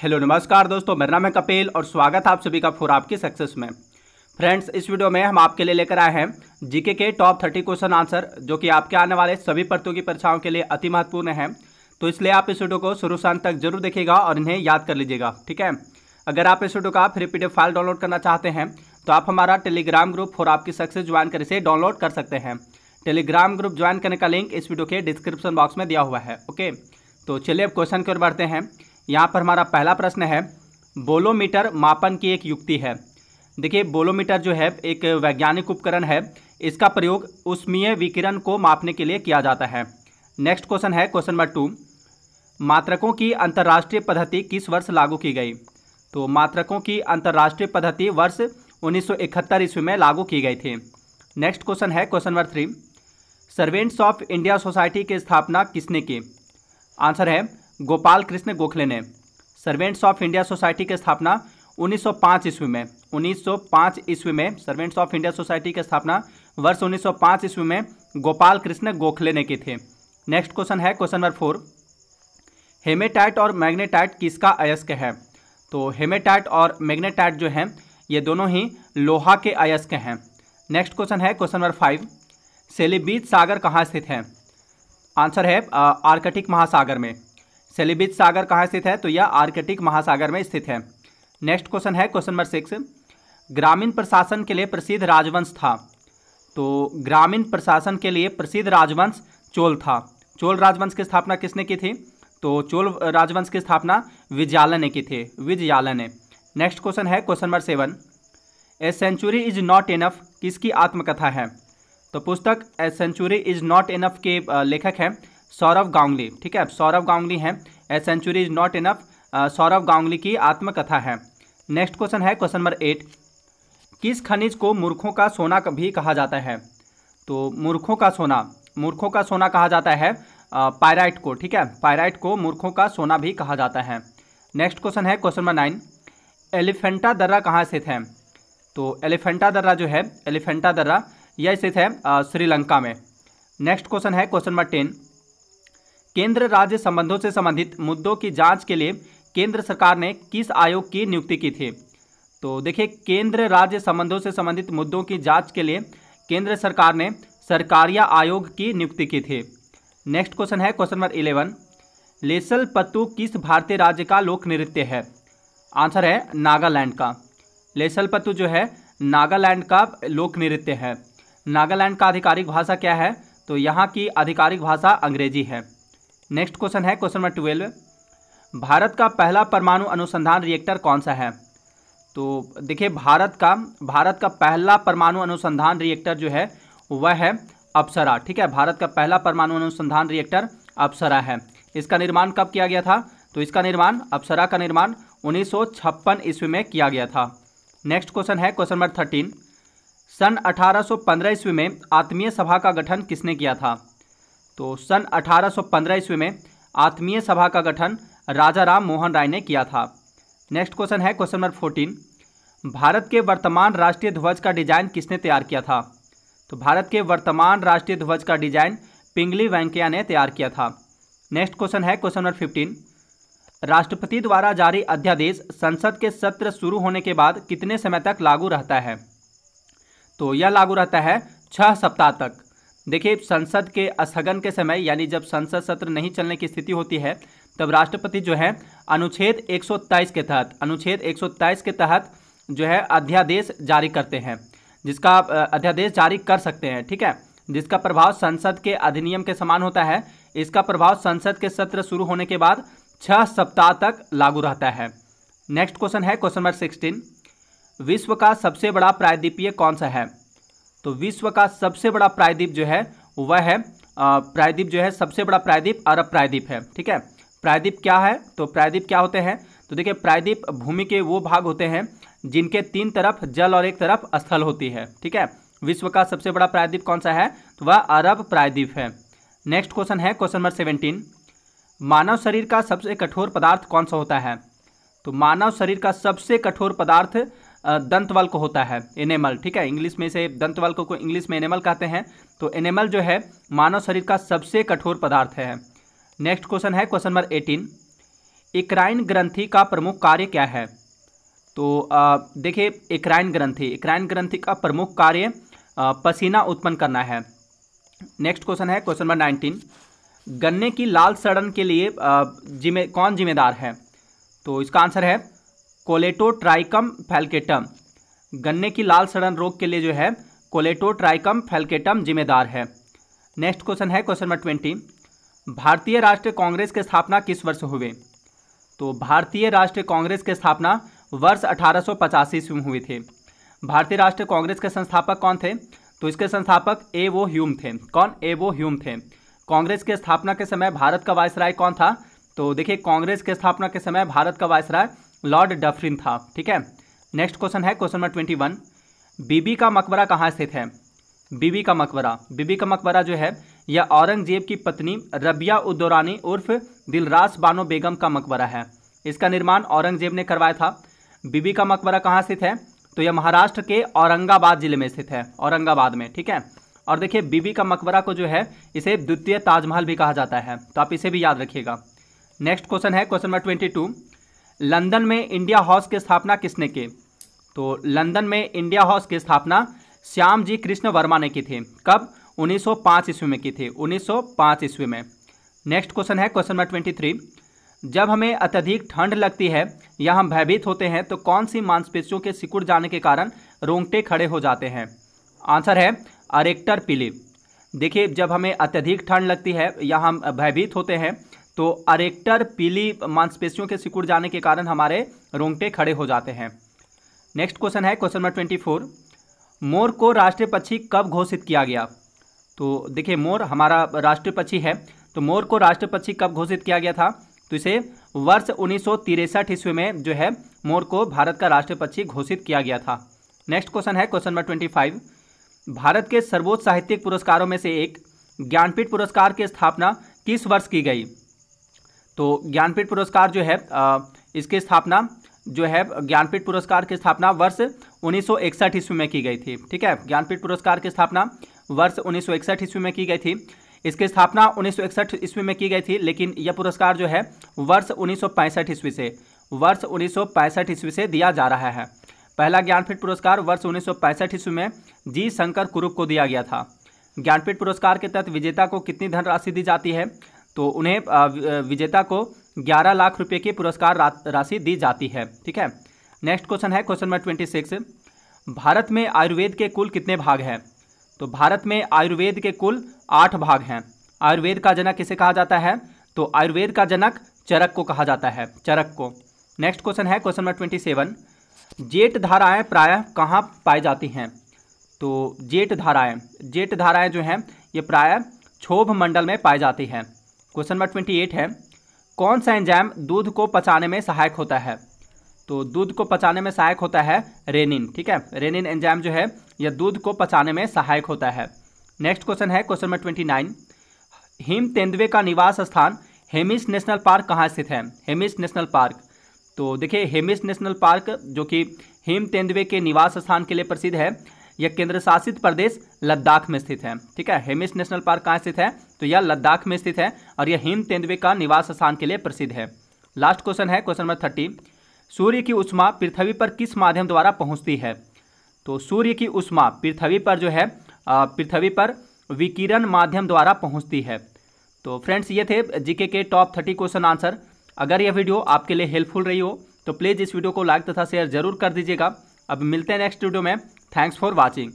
hello नमस्कार दोस्तों मेरा नाम है कपिल और स्वागत है आप सभी का फोर आपकी सक्सेस में फ्रेंड्स इस वीडियो में हम आपके लिए लेकर आए हैं जीके के टॉप थर्टी क्वेश्चन आंसर जो कि आपके आने वाले सभी की परीक्षाओं के लिए अति महत्वपूर्ण है तो इसलिए आप इस वीडियो को शुरू से अंत तक जरूर देखिएगा और इन्हें याद कर लीजिएगा ठीक है अगर आप इस वीडियो का फ्री पी फाइल डाउनलोड करना चाहते हैं तो आप हमारा टेलीग्राम ग्रुप फोर आपकी सक्सेस ज्वाइन कर इसे डाउनलोड कर सकते हैं टेलीग्राम ग्रुप ज्वाइन करने का लिंक इस वीडियो के डिस्क्रिप्शन बॉक्स में दिया हुआ है ओके तो चलिए अब क्वेश्चन की ओर बढ़ते हैं यहाँ पर हमारा पहला प्रश्न है बोलोमीटर मापन की एक युक्ति है देखिए बोलोमीटर जो है एक वैज्ञानिक उपकरण है इसका प्रयोग उष्मीय विकिरण को मापने के लिए किया जाता है नेक्स्ट क्वेश्चन है क्वेश्चन नंबर टू मात्रकों की अंतर्राष्ट्रीय पद्धति किस वर्ष लागू की गई तो मात्रकों की अंतर्राष्ट्रीय पद्धति वर्ष 1971 ईस्वी में लागू की गई थी नेक्स्ट क्वेश्चन है question number three servants of India society की स्थापना किसने की आंसर है गोपाल कृष्ण गोखले ने सर्वेंट्स ऑफ इंडिया सोसाइटी की स्थापना 1905 ईस्वी में 1905 ईस्वी में सर्वेंट्स ऑफ इंडिया सोसाइटी की स्थापना वर्ष 1905 ईस्वी में गोपाल कृष्ण गोखले ने की थी नेक्स्ट क्वेश्चन है क्वेश्चन नंबर फोर हेमेटाइट और मैग्नेटाइट किसका अयस्क है तो हेमेटाइट और मैग्नेटाइट जो है ये दोनों ही लोहा के अयस्क हैं नेक्स्ट क्वेश्चन है क्वेश्चन नंबर फाइव सेलिबीज सागर कहाँ स्थित है आंसर है आर्कटिक महासागर में सेलिबिज सागर कहाँ स्थित है तो यह आर्कटिक महासागर में स्थित है नेक्स्ट क्वेश्चन है क्वेश्चन नंबर सिक्स ग्रामीण प्रशासन के लिए प्रसिद्ध राजवंश था तो ग्रामीण प्रशासन के लिए प्रसिद्ध राजवंश चोल था चोल राजवंश की स्थापना किसने की थी तो चोल राजवंश की स्थापना विजयालय ने की थी विजयालय ने नेक्स्ट क्वेश्चन है question number seven a century is not enough किसकी आत्मकथा है तो पुस्तक a century is not enough के लेखक हैं सौरभ गांगली ठीक है सौरभ गांगली है a century is not enough uh, Saurav Ganguly की आत्मकथा है नेक्स्ट क्वेश्चन है क्वेश्चन नंबर एट किस खनिज को मूर्खों का सोना भी कहा जाता है तो मूर्खों का सोना मूर्खों का सोना कहा जाता है पायराइट uh, को ठीक है पायराइट को मूर्खों का सोना भी कहा जाता है नेक्स्ट क्वेश्चन है क्वेश्चन नंबर नाइन एलिफेंटा दर्रा कहाँ स्थित है तो एलिफेंटा दर्रा जो है एलिफेंटा दर्रा यह स्थित है uh, श्रीलंका में नेक्स्ट क्वेश्चन है क्वेश्चन नंबर टेन केंद्र राज्य संबंधों से संबंधित मुद्दों की जांच के लिए केंद्र सरकार ने किस आयोग की नियुक्ति की थी तो देखिए केंद्र राज्य संबंधों से संबंधित मुद्दों की जांच के लिए केंद्र सरकार ने सरकारिया आयोग की नियुक्ति की थी नेक्स्ट क्वेश्चन है क्वेश्चन नंबर इलेवन लेसल पत्तू किस भारतीय राज्य का लोक नृत्य है आंसर है नागालैंड का लेसल पत्तू जो है नागालैंड का लोक नृत्य है नागालैंड का आधिकारिक भाषा क्या है तो यहाँ की आधिकारिक भाषा अंग्रेजी है नेक्स्ट क्वेश्चन है क्वेश्चन नंबर ट्वेल्व भारत का पहला परमाणु अनुसंधान रिएक्टर कौन सा है तो देखिए भारत का भारत का पहला परमाणु अनुसंधान रिएक्टर जो है वह है अप्सरा ठीक है भारत का पहला परमाणु अनुसंधान रिएक्टर अप्सरा है इसका निर्माण कब किया गया था तो इसका निर्माण अप्सरा का निर्माण उन्नीस ईस्वी में किया गया था नेक्स्ट क्वेश्चन है क्वेश्चन नंबर थर्टीन सन 1815 ईस्वी में आत्मीय सभा का गठन किसने किया था तो सन 1815 ईस्वी में आत्मीय सभा का गठन राजा राम मोहन राय ने किया था नेक्स्ट क्वेश्चन है क्वेश्चन नंबर फोर्टीन भारत के वर्तमान राष्ट्रीय ध्वज का डिजाइन किसने तैयार किया था तो भारत के वर्तमान राष्ट्रीय ध्वज का डिजाइन पिंगली वेंकैया ने तैयार किया था नेक्स्ट क्वेश्चन है क्वेश्चन नंबर फिफ्टीन राष्ट्रपति द्वारा जारी अध्यादेश संसद के सत्र शुरू होने के बाद कितने समय तक लागू रहता है तो यह लागू रहता है छह सप्ताह तक देखिए संसद के स्थगन के समय यानी जब संसद सत्र नहीं चलने की स्थिति होती है तब राष्ट्रपति जो है अनुच्छेद 123 के तहत अनुच्छेद 123 के तहत जो है अध्यादेश जारी करते हैं जिसका अध्यादेश जारी कर सकते हैं ठीक है जिसका प्रभाव संसद के अधिनियम के समान होता है इसका प्रभाव संसद के सत्र शुरू होने के बाद छह सप्ताह तक लागू रहता है नेक्स्ट क्वेश्चन है क्वेश्चन नंबर सिक्सटीन विश्व का सबसे बड़ा प्रायद्वीपीय कौन सा है तो विश्व का सबसे बड़ा प्रायद्वीप जो है वह है प्रायद्वीप जो है सबसे बड़ा प्रायद्वीप अरब प्रायद्वीप है ठीक है प्रायद्वीप क्या है तो प्रायद्वीप क्या होते हैं तो देखिए प्रायद्वीप भूमि के वो भाग होते हैं जिनके तीन तरफ जल और एक तरफ स्थल होती है ठीक है विश्व का सबसे बड़ा प्रायद्वीप कौन सा है तो वह अरब प्रायद्वीप है नेक्स्ट क्वेश्चन है क्वेश्चन नंबर सेवेंटीन मानव शरीर का सबसे कठोर पदार्थ कौन सा होता है तो मानव शरीर का सबसे कठोर पदार्थ दंतवल्क होता है एनेमल ठीक है इंग्लिश में से दंतवल्क को इंग्लिश में एनेमल कहते हैं तो एनेमल जो है मानव शरीर का सबसे कठोर पदार्थ है नेक्स्ट क्वेश्चन है क्वेश्चन नंबर एटीन इक्राइन ग्रंथि का प्रमुख कार्य क्या है तो देखिए इक्राइन ग्रंथि इक्राइन ग्रंथि का प्रमुख कार्य पसीना उत्पन्न करना है नेक्स्ट क्वेश्चन है क्वेश्चन नंबर नाइनटीन गन्ने की लाल सड़न के लिए जिम्मे कौन जिम्मेदार है तो इसका आंसर है कोलेटोट्राइकम फैल्केटम गन्ने की लाल सड़न रोग के लिए जो है कोलेटोट्राइकम फैल्केटम जिम्मेदार है नेक्स्ट क्वेश्चन है क्वेश्चन नंबर ट्वेंटी भारतीय राष्ट्रीय कांग्रेस की स्थापना किस वर्ष हुए तो भारतीय राष्ट्रीय कांग्रेस की स्थापना वर्ष अठारह ईस्वी में हुए थे भारतीय राष्ट्रीय कांग्रेस के संस्थापक कौन थे तो इसके संस्थापक ए वो ह्यूम थे कौन ए वो ह्यूम थे कांग्रेस के स्थापना के समय भारत का वायसराय कौन था तो देखिए कांग्रेस के स्थापना के समय भारत का वायसराय लॉर्ड डफरिन था ठीक है नेक्स्ट क्वेश्चन है question number twenty one Bibi ka Maqbara कहाँ स्थित है बीबी का मकबरा बीबी का मकबरा जो है यह औरंगजेब की पत्नी रबिया उद्दौरानी उर्फ दिलरास बानो बेगम का मकबरा है इसका निर्माण औरंगजेब ने करवाया था बीबी का मकबरा कहाँ स्थित है तो यह महाराष्ट्र के औरंगाबाद जिले में स्थित है औरंगाबाद में ठीक है और देखिए बीबी का मकबरा को जो है इसे द्वितीय ताजमहल भी कहा जाता है तो आप इसे भी याद रखिएगा नेक्स्ट क्वेश्चन है question number twenty two London में इंडिया हाउस की स्थापना किसने की तो लंदन में इंडिया हाउस की स्थापना श्याम जी कृष्ण वर्मा ने की थी कब 1905 ईस्वी में की थी 1905 ईस्वी में नेक्स्ट क्वेश्चन है क्वेश्चन नंबर ट्वेंटी थ्री जब हमें अत्यधिक ठंड लगती है या हम भयभीत होते हैं तो कौन सी मांसपेशियों के सिकुड़ जाने के कारण रोंगटे खड़े हो जाते हैं आंसर है अरेक्टर पीली देखिए जब हमें अत्यधिक ठंड लगती है या हम भयभीत होते हैं तो अरेक्टर पीली मांसपेशियों के सिकुड़ जाने के कारण हमारे रोंगटे खड़े हो जाते हैं नेक्स्ट क्वेश्चन है क्वेश्चन नंबर ट्वेंटी फोर मोर को राष्ट्रीय पक्षी कब घोषित किया गया तो देखिए मोर हमारा राष्ट्रीय पक्षी है तो मोर को राष्ट्रीय पक्षी कब घोषित किया गया था तो इसे वर्ष उन्नीस सौ ईस्वी में जो है मोर को भारत का राष्ट्रीय पक्षी घोषित किया गया था नेक्स्ट क्वेश्चन है question number twenty five Bharat के सर्वोच्च साहित्यिक पुरस्कारों में से एक ज्ञानपीठ पुरस्कार की स्थापना किस वर्ष की गई तो ज्ञानपीठ पुरस्कार जो है इसकी स्थापना जो है ज्ञानपीठ पुरस्कार की स्थापना वर्ष उन्नीस ईस्वी में की गई थी ठीक है ज्ञानपीठ पुरस्कार की स्थापना वर्ष उन्नीस ईस्वी में की गई थी इसकी स्थापना उन्नीस ईस्वी में की गई थी लेकिन यह पुरस्कार जो है वर्ष उन्नीस ईस्वी से वर्ष उन्नीस ईस्वी से दिया जा रहा है पहला ज्ञानपीठ पुरस्कार वर्ष उन्नीस ईस्वी में जी शंकर कुरूप को दिया गया था ज्ञानपीठ पुरस्कार के तहत विजेता को कितनी धनराशि दी जाती है तो उन्हें विजेता को ग्यारह लाख रुपये की पुरस्कार राशि दी जाती है ठीक है नेक्स्ट क्वेश्चन है question number twenty six Bharat में आयुर्वेद के कुल कितने भाग हैं तो भारत में आयुर्वेद के कुल आठ भाग हैं आयुर्वेद का जनक किसे कहा जाता है तो आयुर्वेद का जनक चरक को कहा जाता है चरक को नेक्स्ट क्वेश्चन है question number twenty seven jet धाराएँ प्रायः कहाँ पाई जाती हैं तो जेट धाराएँ जेट धाराएँ जो हैं ये प्रायः क्षोभ मंडल में पाई जाती हैं क्वेश्चन नंबर ट्वेंटी एट है कौन सा एंजाइम दूध को पचाने में सहायक होता है तो दूध को पचाने में सहायक होता है रेनिन ठीक है रेनिन एंजाइम जो है यह दूध को पचाने में सहायक होता है नेक्स्ट क्वेश्चन है क्वेश्चन नंबर ट्वेंटी नाइन हिम तेंदुए का निवास स्थान हेमिस नेशनल पार्क कहाँ स्थित है हेमिस नेशनल पार्क तो देखिए हेमिस नेशनल पार्क जो कि हिम तेंदुए के निवास स्थान के लिए प्रसिद्ध है यह केंद्र शासित प्रदेश लद्दाख में स्थित है ठीक है हेमिस नेशनल पार्क कहाँ स्थित है तो यह लद्दाख में स्थित है और यह हिम तेंदुए का निवास स्थान के लिए प्रसिद्ध है लास्ट क्वेश्चन है क्वेश्चन नंबर थर्टी सूर्य की उष्मा पृथ्वी पर किस माध्यम द्वारा पहुंचती है तो सूर्य की उष्मा पृथ्वी पर जो है पृथ्वी पर विकिरण माध्यम द्वारा पहुंचती है तो फ्रेंड्स ये थे जीके के टॉप थर्टी क्वेश्चन आंसर अगर यह वीडियो आपके लिए हेल्पफुल रही हो तो प्लीज़ इस वीडियो को लाइक तथा शेयर जरूर कर दीजिएगा अब मिलते हैं नेक्स्ट वीडियो में थैंक्स फॉर वॉचिंग